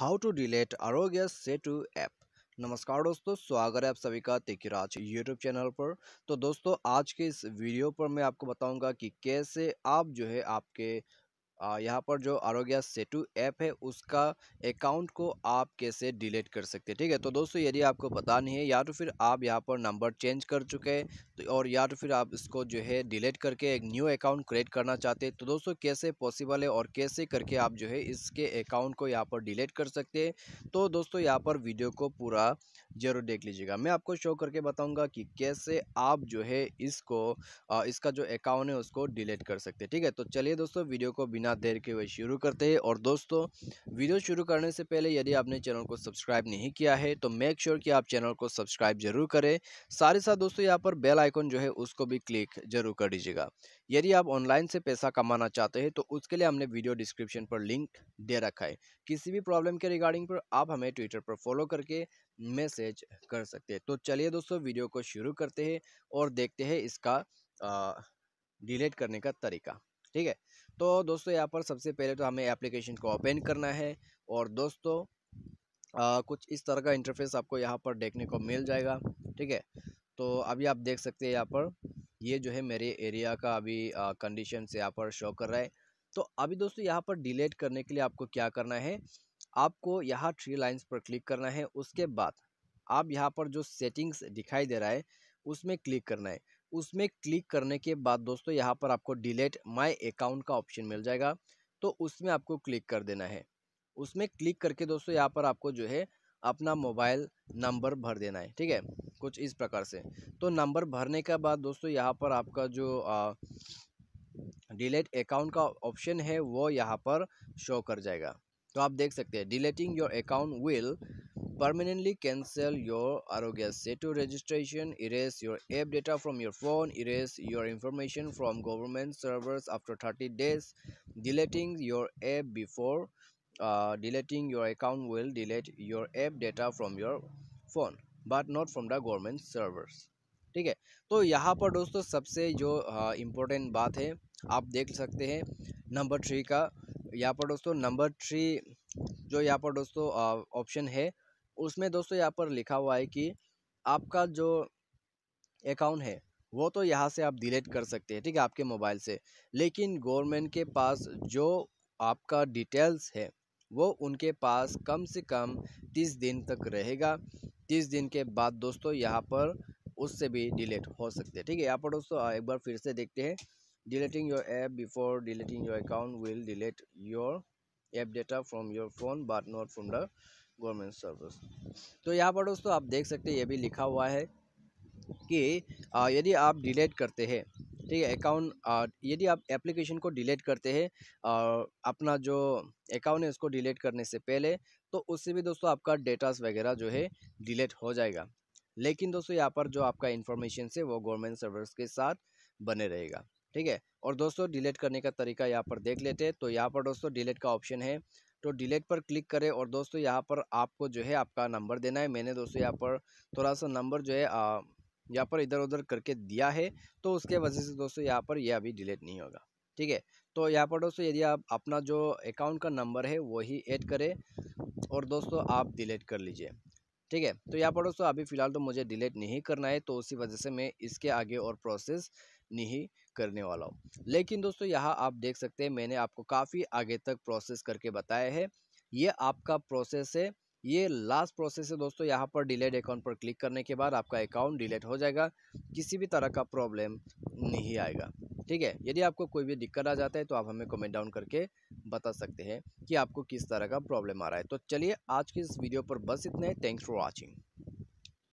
How to delete आरोग्य सेतु app नमस्कार दोस्तों स्वागत है आप सभी का तेकिराज यूट्यूब चैनल पर तो दोस्तों आज के इस वीडियो पर मैं आपको बताऊंगा कि कैसे आप जो है आपके यहाँ पर जो आरोग्य सेतु ऐप है उसका अकाउंट को आप कैसे डिलीट कर सकते हैं ठीक है तो दोस्तों यदि आपको पता नहीं है या तो फिर आप यहाँ पर नंबर चेंज कर चुके हैं तो और या तो फिर आप इसको जो है डिलीट करके एक न्यू अकाउंट क्रिएट करना चाहते हैं तो दोस्तों कैसे पॉसिबल है और कैसे करके आप जो है इसके अकाउंट को यहाँ पर डिलीट कर सकते हैं तो दोस्तों यहाँ पर वीडियो को पूरा ज़रूर देख लीजिएगा मैं आपको शो करके बताऊँगा कि कैसे आप जो है इसको इसका जो अकाउंट है उसको डिलीट कर सकते हैं ठीक है तो चलिए दोस्तों वीडियो को बिना बिना देर के वे शुरू करते हैं और दोस्तों वीडियो शुरू करने से पहले यदि आपने चैनल को सब्सक्राइब नहीं किया है तो मेक श्योर sure कि आप चैनल को सब्सक्राइब जरूर करें सारे साथ दोस्तों यहाँ पर बेल आइकन जो है उसको भी क्लिक जरूर कर दीजिएगा यदि आप ऑनलाइन से पैसा कमाना चाहते हैं तो उसके लिए हमने वीडियो डिस्क्रिप्शन पर लिंक दे रखा है किसी भी प्रॉब्लम के रिगार्डिंग पर आप हमें ट्विटर पर फॉलो करके मैसेज कर सकते हैं तो चलिए दोस्तों वीडियो को शुरू करते हैं और देखते हैं इसका डिलीट करने का तरीका ठीक है तो दोस्तों यहाँ पर सबसे पहले तो हमें एप्लीकेशन को ओपन करना है और दोस्तों आ, कुछ इस तरह का इंटरफेस आपको यहाँ पर देखने को मिल जाएगा ठीक है तो अभी आप देख सकते हैं यहाँ पर ये जो है मेरे एरिया का अभी कंडीशन से यहाँ पर शो कर रहा है तो अभी दोस्तों यहाँ पर डिलीट करने के लिए आपको क्या करना है आपको यहाँ थ्री लाइंस पर क्लिक करना है उसके बाद आप यहाँ पर जो सेटिंग्स दिखाई दे रहा है उसमें क्लिक करना है उसमें क्लिक करने के बाद दोस्तों यहाँ पर आपको डिलीट माय अकाउंट का ऑप्शन मिल जाएगा तो उसमें आपको क्लिक कर देना है उसमें क्लिक करके दोस्तों यहाँ पर आपको जो है अपना मोबाइल नंबर भर देना है ठीक है कुछ इस प्रकार से तो नंबर भरने के बाद दोस्तों यहाँ पर आपका जो डिलीट डिलेट अकाउंट का ऑप्शन है वो यहाँ पर शो कर जाएगा तो आप देख सकते हैं deleting your account will permanently cancel your Arogya Setu registration, erase your app data from your phone, erase your information from government servers after 30 days, deleting your app before uh, deleting your account will delete your app data from your phone but not from the government servers. ठीक है तो यहाँ पर दोस्तों सबसे जो important uh, बात है आप देख सकते हैं नंबर थ्री का यहाँ पर दोस्तों नंबर थ्री जो यहाँ पर दोस्तों ऑप्शन है उसमें दोस्तों यहाँ पर लिखा हुआ है कि आपका जो अकाउंट है वो तो यहाँ से आप डिलीट कर सकते हैं ठीक है आपके मोबाइल से लेकिन गवर्नमेंट के पास जो आपका डिटेल्स है वो उनके पास कम से कम तीस दिन तक रहेगा तीस दिन के बाद दोस्तों यहाँ पर उससे भी डिलीट हो सकते हैं ठीक है यहाँ पर दोस्तों एक बार फिर से देखते हैं deleting your app before deleting your account will delete your app data from your phone but not from the government service तो यहाँ पर दोस्तों आप देख सकते हैं ये भी लिखा हुआ है कि यदि आप डिलीट करते हैं ठीक है अकाउंट यदि आप एप्लीकेशन को डिलीट करते हैं अपना जो अकाउंट है उसको डिलीट करने से पहले तो उससे भी दोस्तों आपका डेटास वगैरह जो है डिलीट हो जाएगा लेकिन दोस्तों यहाँ पर जो आपका इन्फॉर्मेशन से वो गवर्नमेंट सर्वर्स के साथ बने रहेगा ठीक है और दोस्तों डिलीट करने का तरीका यहाँ पर देख लेते हैं तो यहाँ पर दोस्तों डिलीट का ऑप्शन है तो डिलीट पर क्लिक करें और दोस्तों यहाँ पर आपको जो है आपका नंबर देना है मैंने दोस्तों यहाँ पर थोड़ा सा नंबर जो है यहाँ पर इधर उधर करके दिया है तो उसके वजह से दोस्तों यहाँ पर यह अभी डिलीट नहीं होगा ठीक है तो यहाँ पर दोस्तों यदि आप अपना जो अकाउंट का नंबर है वही ऐड करें और दोस्तों आप डिलीट कर लीजिए ठीक है तो यहाँ पर दोस्तों अभी फ़िलहाल तो मुझे डिलीट नहीं करना है तो उसी वजह से मैं इसके आगे और प्रोसेस नहीं करने वाला हूँ लेकिन दोस्तों यहाँ आप देख सकते हैं मैंने आपको काफ़ी आगे तक प्रोसेस करके बताया है ये आपका प्रोसेस है ये लास्ट प्रोसेस है दोस्तों यहाँ पर डिलेट अकाउंट पर क्लिक करने के बाद आपका अकाउंट डिलेट हो जाएगा किसी भी तरह का प्रॉब्लम नहीं आएगा ठीक है यदि आपको कोई भी दिक्कत आ जाता है तो आप हमें कमेंट डाउन करके बता सकते हैं कि आपको किस तरह का प्रॉब्लम आ रहा है तो चलिए आज की इस वीडियो पर बस इतने थैंक्स फॉर वॉचिंग